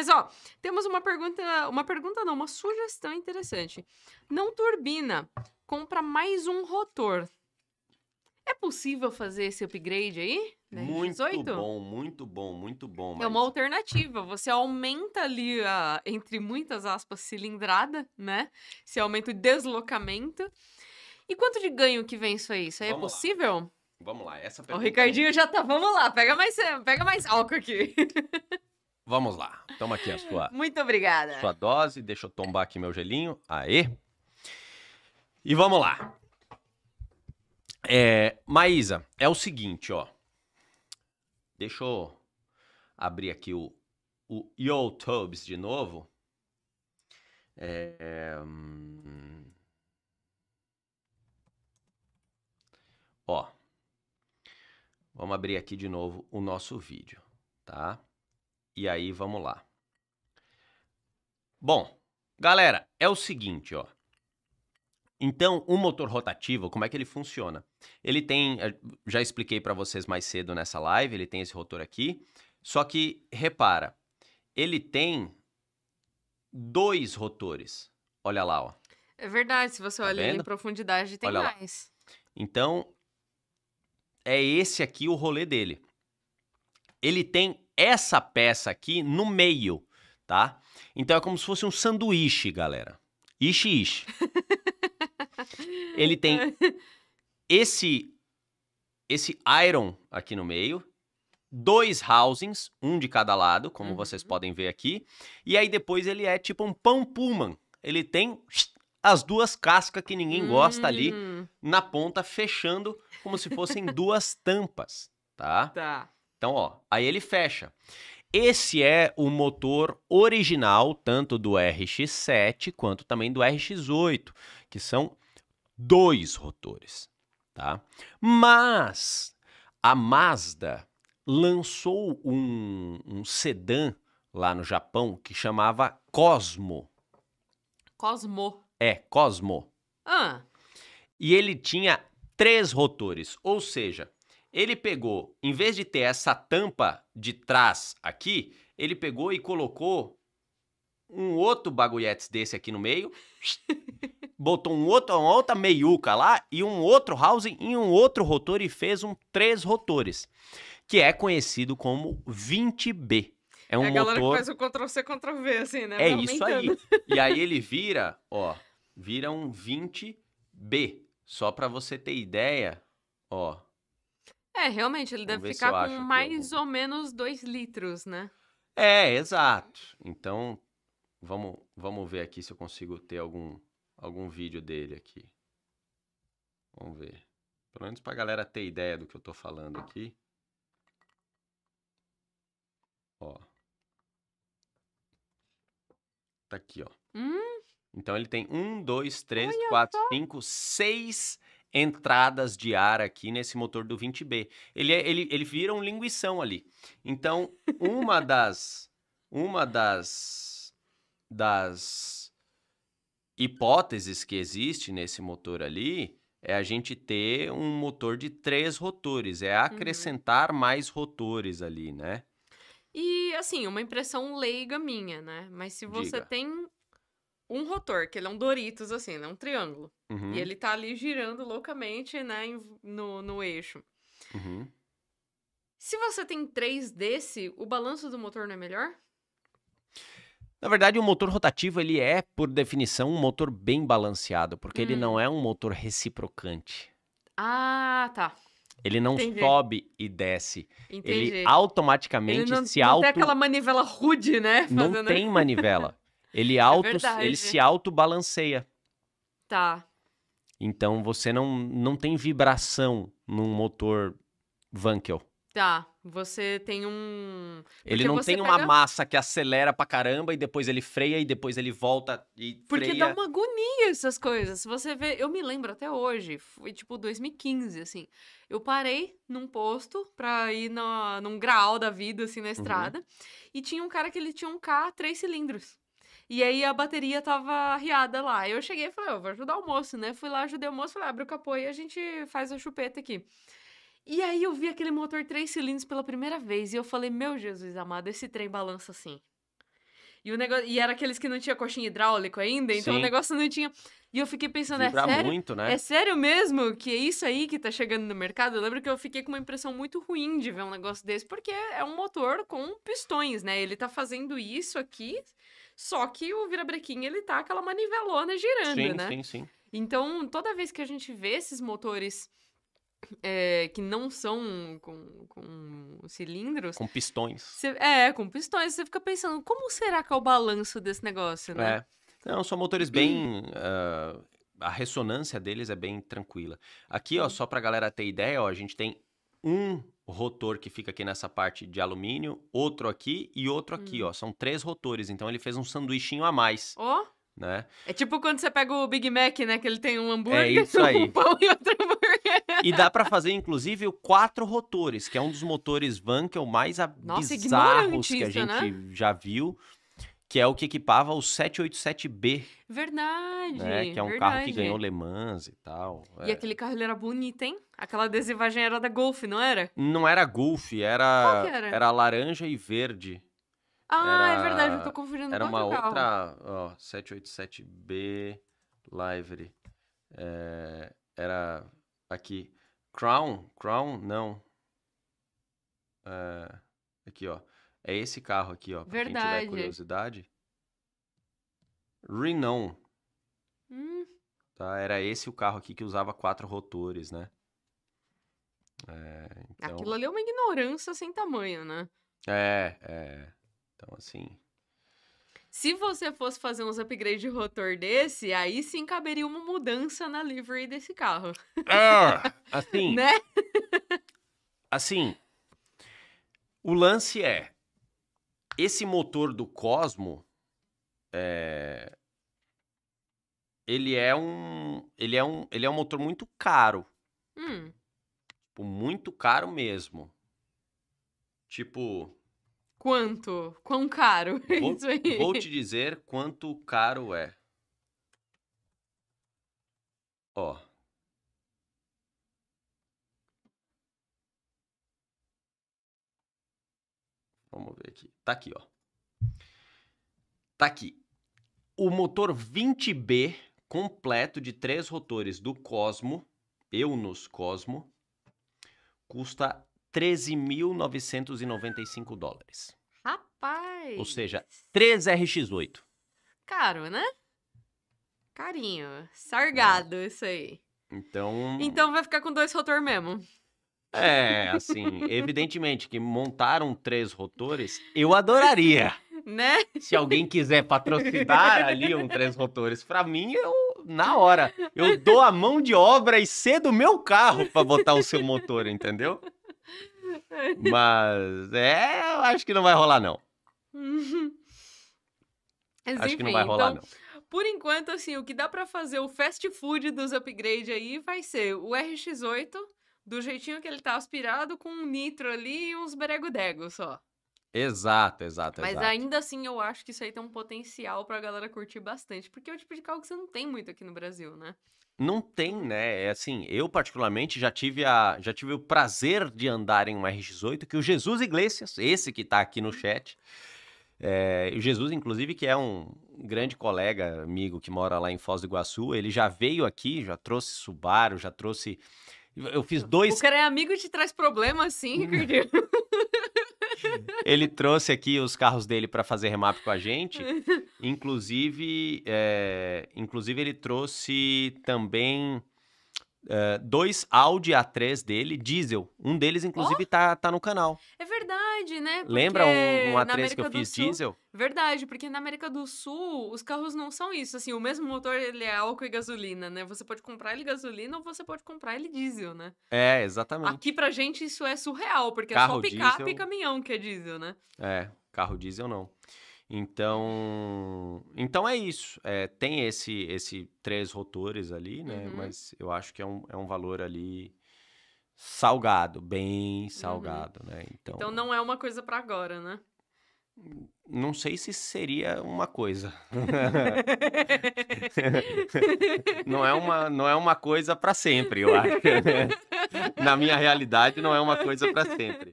Mas ó, temos uma pergunta, uma pergunta não, uma sugestão interessante. Não turbina, compra mais um rotor. É possível fazer esse upgrade aí? Né? Muito 18? bom, muito bom, muito bom. Mas... É uma alternativa. Você aumenta ali a, entre muitas aspas, cilindrada, né? Você aumenta o deslocamento. E quanto de ganho que vem isso aí? Isso aí é Vamos é possível? Lá. Vamos lá, essa pergunta. O Ricardinho já tá. Vamos lá, pega mais, pega mais álcool aqui. Vamos lá. Toma aqui a sua. Muito obrigada. Sua dose. Deixa eu tombar aqui meu gelinho. Aê. E vamos lá. É, Maísa, é o seguinte, ó. Deixa eu abrir aqui o, o YouTubes de novo. É, é, hum... Ó. Vamos abrir aqui de novo o nosso vídeo, tá? E aí vamos lá. Bom, galera, é o seguinte, ó. Então, o motor rotativo, como é que ele funciona? Ele tem, eh, já expliquei para vocês mais cedo nessa live, ele tem esse rotor aqui. Só que repara, ele tem dois rotores. Olha lá, ó. É verdade, se você tá olhar em profundidade tem Olha mais. Lá. Então, é esse aqui o rolê dele. Ele tem essa peça aqui no meio, tá? Então é como se fosse um sanduíche, galera. Ixi, ishi. Ele tem esse esse iron aqui no meio, dois housings, um de cada lado, como uhum. vocês podem ver aqui, e aí depois ele é tipo um pão pullman. Ele tem as duas cascas que ninguém gosta ali hum. na ponta fechando como se fossem duas tampas, tá? Tá. Então, ó, aí ele fecha. Esse é o motor original, tanto do RX7 quanto também do RX8, que são dois rotores, tá? Mas a Mazda lançou um, um sedã lá no Japão que chamava Cosmo. Cosmo. É, Cosmo. Ah. E ele tinha três rotores, ou seja, ele pegou, em vez de ter essa tampa de trás aqui, ele pegou e colocou um outro bagulhete desse aqui no meio, botou um outro, uma outra meiuca lá e um outro housing e um outro rotor e fez um três rotores, que é conhecido como 20B. É um é a galera motor... que faz o Ctrl C Ctrl V assim, né? É isso aí. E aí ele vira, ó, vira um 20B. Só para você ter ideia, ó, é, realmente, ele Vamos deve ficar com mais ou menos 2 litros, né? É, exato. Então, Vamos, vamos ver aqui se eu consigo ter algum, algum vídeo dele aqui. Vamos ver. Pelo menos pra galera ter ideia do que eu tô falando aqui. Ó. Tá aqui, ó. Hum? Então ele tem um, dois, três, 4, quatro, 6 cinco, seis entradas de ar aqui nesse motor do 20B. Ele, é, ele, ele vira um linguição ali. Então, uma das... uma das... das hipóteses que existe nesse motor ali é a gente ter um motor de três rotores, é uhum. acrescentar uhum. mais rotores ali, né? E assim, uma impressão leiga minha, né? Mas se você Diga. tem um rotor, que ele é um Doritos, assim, né? Um triângulo. Uhum. E ele tá ali girando loucamente, né? No, no eixo. Uhum. Se você tem três desse, o balanço do motor não é melhor? Na verdade, o motor rotativo ele é, por definição, um motor bem balanceado, porque hum. ele não hum. é um motor reciprocante. Ah, tá. Ele não Entendi. sobe e desce. Entendi. Ele automaticamente ele não, se não auto. Não tem aquela manivela rude, né? Fazendo... Não tem manivela. Ele é auto, é ele se auto balanceia. Tá. Então você não não tem vibração num motor Vankel. Tá. Você tem um. Porque ele não tem pega... uma massa que acelera pra caramba e depois ele freia e depois ele volta e. Porque freia. dá uma agonia essas coisas. Você vê. Eu me lembro até hoje, foi tipo 2015, assim. Eu parei num posto pra ir no, num graal da vida, assim, na uhum. estrada. Uhum. E tinha um cara que ele tinha um K três cilindros. E aí a bateria tava arriada lá. Eu cheguei e falei, eu oh, vou ajudar o moço, né? Fui lá, ajudei o moço, falei, abre o capô e a gente faz a chupeta aqui. E aí eu vi aquele motor três cilindros pela primeira vez e eu falei, meu Jesus amado, esse trem balança assim. E, o negócio, e era aqueles que não tinha coxinha hidráulico ainda, então Sim. o negócio não tinha. E eu fiquei pensando, Vibra é sério? Muito, né? É sério mesmo que é isso aí que tá chegando no mercado? Eu lembro que eu fiquei com uma impressão muito ruim de ver um negócio desse, porque é um motor com pistões, né? Ele tá fazendo isso aqui só que o virabrequim, ele tá aquela manivelona girando, sim, né? Sim, sim, sim. Então, toda vez que a gente vê esses motores é, que não são com, com cilindros... Com pistões. é, com pistões. Você fica pensando, como será que é o balanço desse negócio, né? É. Não, são motores bem... Uh, a ressonância deles é bem tranquila. Aqui, ó, só pra galera ter ideia, ó, a gente tem um rotor que fica aqui nessa parte de alumínio, outro aqui e outro aqui, hum. ó. São três rotores, então ele fez um sanduichinho a mais. Ó! Oh. Né? É tipo quando você pega o Big Mac, né? Que ele tem um hambúrguer, é um pão e outro hambúrguer. E dá para fazer, inclusive, quatro rotores, que é um dos motores van que é o mais Nossa, bizarros que a gente né? já viu que é o que equipava o 787B. Verdade. Né? Que é um verdade. carro que ganhou Le Mans e tal. E é. aquele carro ele era bonito, hein? Aquela adesivagem era da Golf, não era? Não era Golf, era era? era? laranja e verde. Ah, é era... é verdade, eu tô confundindo Era uma outra, ó, 787B livery. É... era aqui Crown, Crown, não. É... aqui, ó. É esse carro aqui, ó. Pra Verdade. quem tiver curiosidade. Renault. Hum. Tá? Era esse o carro aqui que usava quatro rotores, né? É, então... Aquilo ali é uma ignorância sem tamanho, né? É, é. Então, assim. Se você fosse fazer uns upgrades de rotor desse, aí sim caberia uma mudança na livery desse carro. Ah, assim. né? Assim. O lance é. Esse motor do Cosmo é... ele é um ele é um ele é um motor muito caro. Hum. Tipo, muito caro mesmo. Tipo quanto? Quão caro? É vou, Isso aí. vou te dizer quanto caro é. Ó. Vamos ver aqui. Tá aqui, ó. Tá aqui. O motor 20B completo de três rotores do Cosmo, nos Cosmo, custa 13.995 dólares. Rapaz! Ou seja, 3 RX8. Caro, né? Carinho. Sargado, é. isso aí. Então. Então vai ficar com dois rotor mesmo. É, assim, evidentemente que montaram três rotores, eu adoraria. Né? Se alguém quiser patrocinar ali um três rotores para mim, eu na hora, eu dou a mão de obra e cedo meu carro para botar o seu motor, entendeu? Mas é, eu acho que não vai rolar não. Mas, acho enfim, que não vai rolar então... não por enquanto, assim, o que dá para fazer o fast food dos upgrades aí vai ser o RX8, do jeitinho que ele tá aspirado, com um nitro ali e uns beregudegos só. Exato, exato, Mas exato. ainda assim eu acho que isso aí tem um potencial pra galera curtir bastante, porque é o tipo de carro que você não tem muito aqui no Brasil, né? Não tem, né? É assim, eu particularmente já tive, a, já tive o prazer de andar em um RX-8 que o Jesus Iglesias, esse que tá aqui no chat, é, o Jesus, inclusive, que é um grande colega, amigo que mora lá em Foz do Iguaçu, ele já veio aqui, já trouxe Subaru, já trouxe eu fiz dois. O cara é amigo e te traz problema, sim. Hum. Ricardo. Ele trouxe aqui os carros dele para fazer remap com a gente. Inclusive, é... inclusive ele trouxe também é... dois Audi A3 dele, diesel. Um deles, inclusive, oh? tá, tá no canal. É verdade verdade, né? Porque Lembra um, um trans que eu fiz Sul, diesel? Verdade, porque na América do Sul os carros não são isso. Assim, o mesmo motor ele é álcool e gasolina, né? Você pode comprar ele gasolina ou você pode comprar ele diesel, né? É, exatamente. Aqui pra gente isso é surreal, porque carro é só picape diesel... e caminhão que é diesel, né? É, carro diesel não. Então, então é isso. É, tem esse, esse três rotores ali, né? Uhum. Mas eu acho que é um, é um valor ali salgado, bem uhum. salgado, uhum. né? Então, então não é uma coisa para agora, né? Não sei se seria uma coisa. não é uma, não é uma coisa para sempre, eu acho. Na minha realidade, não é uma coisa para sempre.